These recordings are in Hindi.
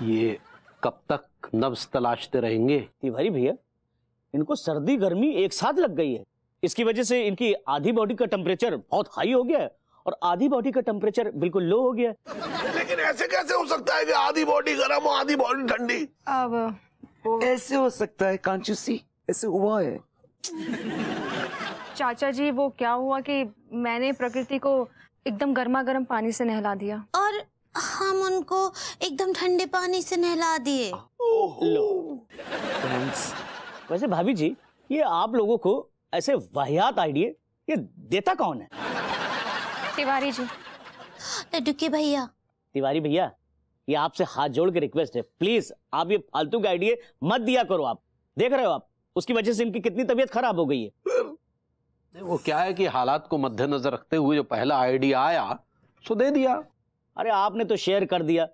ये कब तक नब्स तलाशते रहेंगे तिवारी भैया इनको सर्दी गर्मी एक साथ लग गई है इसकी वजह से इनकी आधी बॉडी का टेम्परेचर बहुत हाई हो गया है और आधी बॉडी का टेम्परेचर बिल्कुल लो हो गया है लेकिन ऐसे कैसे हो सकता है कि आधी बॉडी गर्म और आधी बॉडी ठंडी अब ऐसे हो सकता है कांचूसी ऐसे हुआ है चाचा जी वो क्या हुआ कि मैंने प्रकृति को एकदम गर्मा गर्म पानी से नहला दिया और हम उनको एकदम ठंडे पानी से नहला दिए वैसे भाभी जी ये आप लोगों को ऐसे वाहियात आइडिया ये देता कौन है तिवारी जी लड्डू भैया तिवारी भैया ये आपसे हाथ जोड़ के रिक्वेस्ट है प्लीज आप ये फालतू के आइडिये मत दिया करो आप देख रहे हो आप उसकी वजह से इनकी कितनी तबीयत खराब हो गई है वो क्या है कि हालात को मद्देनजर रखते हुए जो पहला आइडिया आया सो दे दिया अरे आपने तो शेयर कर दिया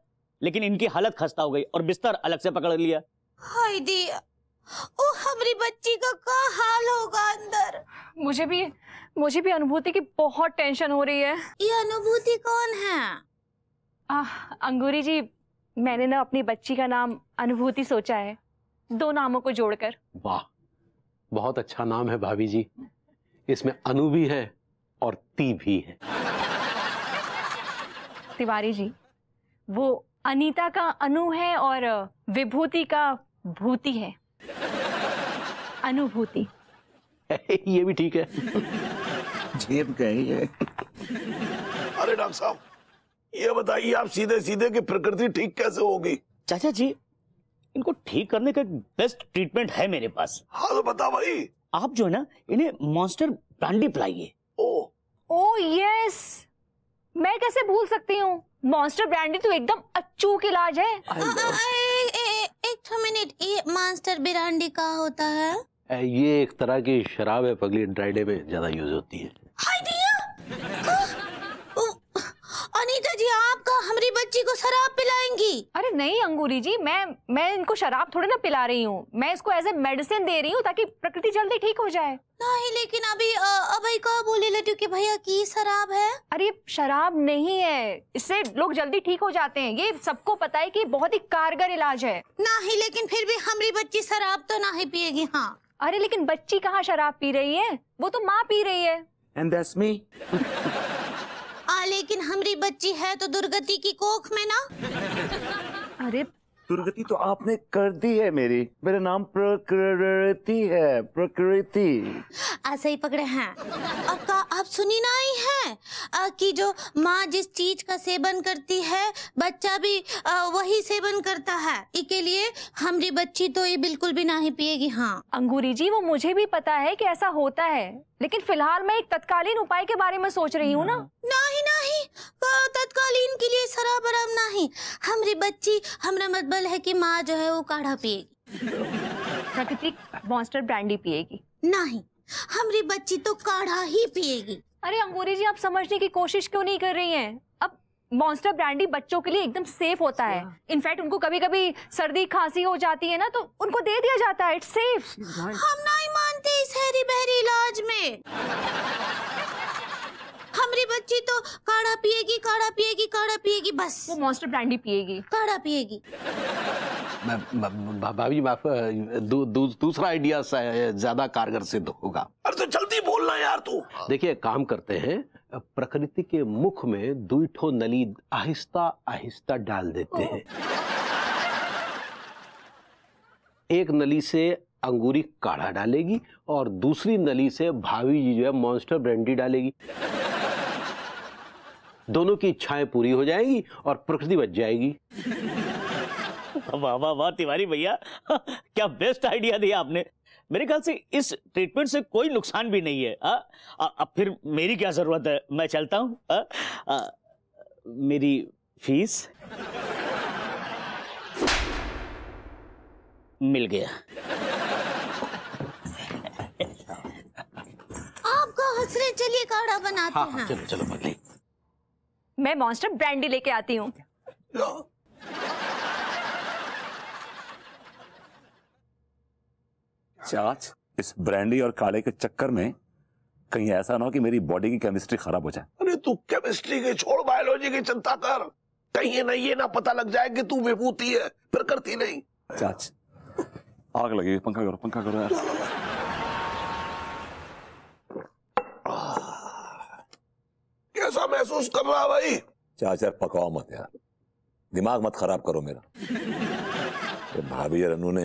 लेकिन इनकी हालत खस्ता हो गई और बिस्तर अलग से पकड़ लिया हाय ओ हमारी बच्ची का क्या हाल होगा अंदर मुझे भी मुझे भी अनुभूति की बहुत टेंशन हो रही है ये अनुभूति कौन है आह अंगूरी जी मैंने ना अपनी बच्ची का नाम अनुभूति सोचा है दो नामों को जोड़कर वाह बहुत अच्छा नाम है भाभी जी इसमें अनु भी है और ती भी है तिवारी जी वो अनीता का अनु है और विभूति का भूति है अनुभूति ये भी ठीक है जेब कही है अरे डॉक्टर साहब ये बताइए आप सीधे सीधे कि प्रकृति ठीक कैसे होगी चाचा जी इनको ठीक करने का एक बेस्ट ट्रीटमेंट है मेरे पास हाँ तो बता भाई आप जो है ना इन्हें मॉन्स्टर ब्रांडी पिलाइए ओ ओ यस मैं कैसे भूल सकती हूँ मॉन्स्टर ब्रांडी तो एकदम अच्छू के इलाज है एक मिनट ये मॉन्स्टर ब्रांडी होता है ये एक तरह की शराब है पगली ड्राइडे में ज्यादा यूज होती है बच्ची को शराब पिलाएंगी अरे नहीं अंगूरी जी मैं मैं इनको शराब थोड़ी ना पिला रही हूँ मैं इसको एज ए मेडिसिन दे रही हूँ ताकि प्रकृति जल्दी ठीक हो जाए नहीं लेकिन अभी अभी कहा बोले लड्डू की भैया की शराब है अरे शराब नहीं है इससे लोग जल्दी ठीक हो जाते हैं ये सबको पता है कि बहुत ही कारगर इलाज है नहीं लेकिन फिर भी हमारी बच्ची शराब तो ना ही पिएगी हाँ अरे लेकिन बच्ची कहाँ शराब पी रही है वो तो माँ पी रही है And that's me. लेकिन हमारी बच्ची है तो दुर्गति की कोख में ना अरे दुर्गति तो आपने कर दी है मेरी मेरा नाम प्रकृति है प्रकृति ऐसे ही पकड़े हैं और का आप सुनी ना ही है कि जो माँ जिस चीज का सेवन करती है बच्चा भी वही सेवन करता है इसके लिए हमारी बच्ची तो ये बिल्कुल भी ना ही पिएगी हाँ अंगूरी जी वो मुझे भी पता है कि ऐसा होता है लेकिन फिलहाल मैं एक तत्कालीन उपाय के बारे में सोच रही हूँ ना नहीं नहीं नहीं हमारी बच्ची हमारा मतबल है कि माँ जो है वो काढ़ा पिएगी प्रकृति मॉन्स्टर ब्रांडी पिएगी नहीं हमारी बच्ची तो काढ़ा ही पिएगी अरे अंगूरी जी आप समझने की कोशिश क्यों नहीं कर रही हैं अब मॉन्स्टर ब्रांडी बच्चों के लिए एकदम सेफ होता है इनफैक्ट अच्छा। उनको कभी कभी सर्दी खांसी हो जाती है ना तो उनको दे दिया जाता है इट्स सेफ हम नहीं मानते इस हैरी बहरी इलाज में हमारी बच्ची तो काढ़ा पिएगी काढ़ा पिएगी काढ़ा पिएगी बस वो मॉन्स्टर ब्रांडी पिएगी काढ़ा पिएगी भाभी माफ दू, दूसरा आइडिया ज्यादा कारगर सिद्ध होगा अरे तो जल्दी बोलना यार तू देखिए काम करते हैं प्रकृति के मुख में दुठो नली आहिस्ता आहिस्ता डाल देते हैं एक नली से अंगूरी काढ़ा डालेगी और दूसरी नली से भावी जी जो है मॉन्स्टर ब्रांडी डालेगी दोनों की इच्छाएं पूरी हो जाएंगी और प्रकृति बच जाएगी वाह वाह वाह तिवारी भैया क्या बेस्ट आइडिया दिया आपने मेरे ख्याल से इस ट्रीटमेंट से कोई नुकसान भी नहीं है अब फिर मेरी क्या जरूरत है मैं चलता आ, मेरी फीस मिल गया आपको हंसने चलिए काढ़ा बनाते हाँ, हाँ, हैं चलो चलो बदली मैं मॉन्स्टर ब्रांडी लेके आती हूँ चाच इस ब्रांडी और काले के चक्कर में कहीं ऐसा ना हो कि मेरी बॉडी की केमिस्ट्री खराब हो जाए अरे तू केमिस्ट्री की छोड़ बायोलॉजी की चिंता कर कहीं ना ये ना पता लग जाए कि तू विभूति है फिर करती नहीं चाच आग लगेगी पंखा करो पंखा करो यार कैसा महसूस कर रहा भाई चाचा पकाओ मत यार दिमाग मत खराब करो मेरा तो भाभी और अनु ने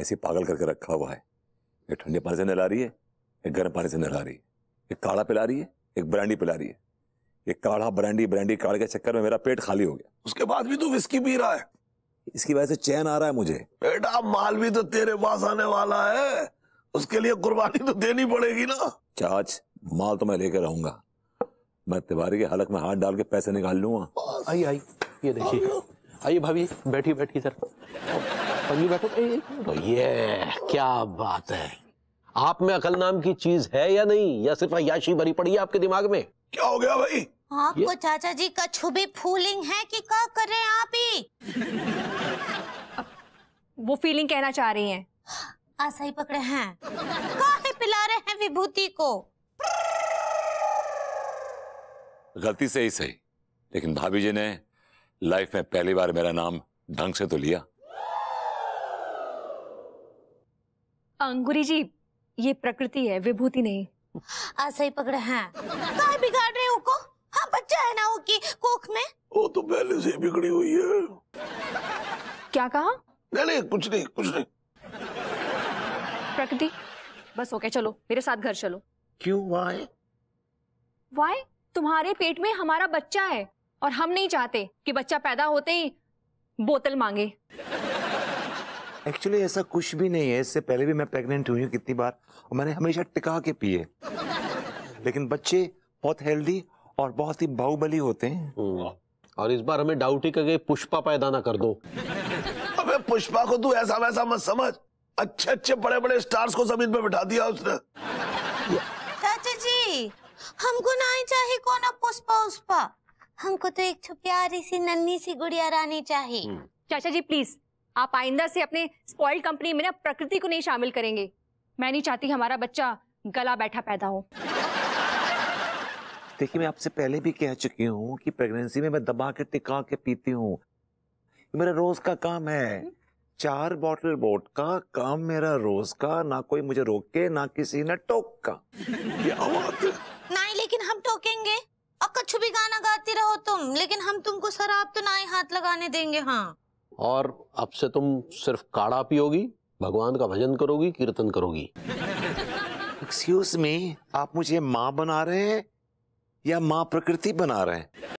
ऐसे पागल करके रखा हुआ है ये ठंडे पानी से नहला रही है एक गर्म पानी से नहला रही है एक काढ़ा पिला रही है एक ब्रांडी पिला रही है एक काढ़ा ब्रांडी ब्रांडी काढ़ के चक्कर में मेरा पेट खाली हो गया उसके बाद भी तू विस्की पी रहा है इसकी वजह से चैन आ रहा है मुझे बेटा माल भी तो तेरे पास आने वाला है उसके लिए कुर्बानी तो देनी पड़ेगी ना चाच माल तो मैं लेकर आऊंगा मैं तिवारी की हालत में हाथ डाल के पैसे निकाल लूंगा हाँ। आई आई ये देखिए आइए भाभी बैठी बैठी सर पंजी बैठो तो ये क्या बात है आप में अकल नाम की चीज है या नहीं या सिर्फ अयाशी भरी पड़ी है आपके दिमाग में क्या हो गया भाई आपको हाँ, चाचा जी का छुबी फूलिंग है कि क्या कर रहे हैं आप ही वो फीलिंग कहना चाह रही हैं आसाई पकड़े हैं काहे पिला रहे हैं विभूति को गलती से ही सही लेकिन भाभी जी ने लाइफ में पहली बार मेरा नाम ढंग से तो लिया अंगुरी जी ये प्रकृति है विभूति नहीं आ सही पकड़े हैं हाँ। कहा बिगाड़ रहे हो को हाँ बच्चा है ना वो की कोख में वो तो पहले से बिगड़ी हुई है क्या कहा नहीं नहीं कुछ नहीं कुछ नहीं प्रकृति बस ओके चलो मेरे साथ घर चलो क्यों वाई वाई तुम्हारे पेट में हमारा बच्चा है और हम नहीं चाहते कि बच्चा पैदा होते ही बोतल मांगे एक्चुअली ऐसा कुछ भी नहीं है इससे पहले भी मैं प्रेग्नेंट हुई हूँ कितनी बार और मैंने हमेशा टिका के पिए लेकिन बच्चे बहुत हेल्दी और बहुत ही बाहुबली होते हैं और इस बार हमें डाउट ही करके पुष्पा पैदा ना कर दो अबे पुष्पा को तू ऐसा वैसा मत समझ अच्छे अच्छे बड़े बड़े स्टार्स को जमीन पे बिठा दिया उसने चाचा जी हमको ना ही चाहिए कोना पुष्पा उष्पा हमको तो एक प्यारी सी नन्ही सी गुड़िया रानी चाहिए हम्म। चाचा जी प्लीज आप आइंदा से अपने स्पॉइल कंपनी में ना प्रकृति को नहीं शामिल करेंगे मैं नहीं चाहती हमारा बच्चा गला बैठा पैदा हो देखिए मैं आपसे पहले भी कह चुकी हूँ कि प्रेगनेंसी में मैं दबा के टिका के पीती हूँ मेरा रोज का काम है हम्म। चार बॉटल बोट का काम मेरा रोज का ना कोई मुझे रोके ना किसी ने टोक का ये आवाज देंगे और कछु भी गाना गाती रहो तुम लेकिन हम तुमको शराब तो ना ही हाथ लगाने देंगे हाँ और अब से तुम सिर्फ काढ़ा पियोगी भगवान का भजन करोगी कीर्तन करोगी एक्सक्यूज मी आप मुझे माँ बना रहे हैं या माँ प्रकृति बना रहे हैं